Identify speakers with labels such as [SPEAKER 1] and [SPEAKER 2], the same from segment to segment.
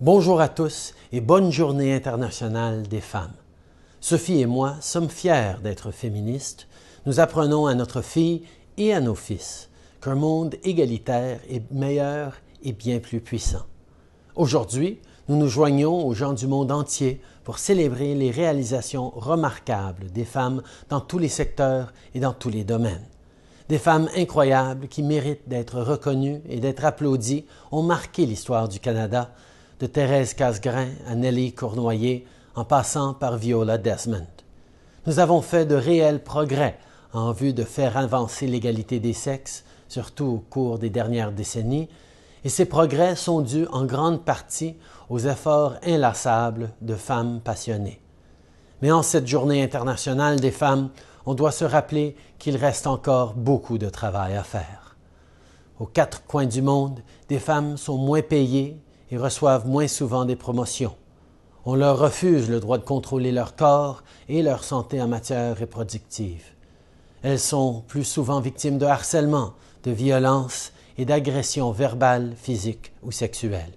[SPEAKER 1] Bonjour à tous et bonne journée internationale des femmes. Sophie et moi sommes fiers d'être féministes. Nous apprenons à notre fille et à nos fils qu'un monde égalitaire est meilleur et bien plus puissant. Aujourd'hui, nous nous joignons aux gens du monde entier pour célébrer les réalisations remarquables des femmes dans tous les secteurs et dans tous les domaines. Des femmes incroyables qui méritent d'être reconnues et d'être applaudies ont marqué l'histoire du Canada de Thérèse Casgrain à Nelly Cournoyer, en passant par Viola Desmond. Nous avons fait de réels progrès en vue de faire avancer l'égalité des sexes, surtout au cours des dernières décennies, et ces progrès sont dus en grande partie aux efforts inlassables de femmes passionnées. Mais en cette journée internationale des femmes, on doit se rappeler qu'il reste encore beaucoup de travail à faire. Aux quatre coins du monde, des femmes sont moins payées, ils reçoivent moins souvent des promotions. On leur refuse le droit de contrôler leur corps et leur santé en matière reproductive. Elles sont plus souvent victimes de harcèlement, de violence et d'agressions verbales, physiques ou sexuelles.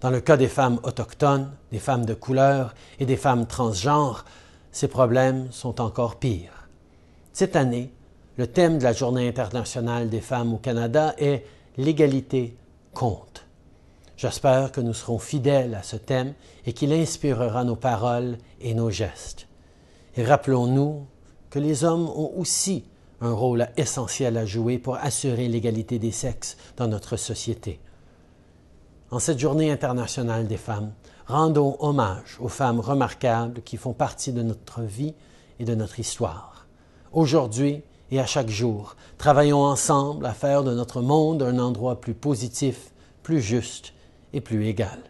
[SPEAKER 1] Dans le cas des femmes autochtones, des femmes de couleur et des femmes transgenres, ces problèmes sont encore pires. Cette année, le thème de la Journée internationale des femmes au Canada est L'égalité compte. J'espère que nous serons fidèles à ce thème et qu'il inspirera nos paroles et nos gestes. Et rappelons-nous que les hommes ont aussi un rôle essentiel à jouer pour assurer l'égalité des sexes dans notre société. En cette journée internationale des femmes, rendons hommage aux femmes remarquables qui font partie de notre vie et de notre histoire. Aujourd'hui et à chaque jour, travaillons ensemble à faire de notre monde un endroit plus positif, plus juste plus égale.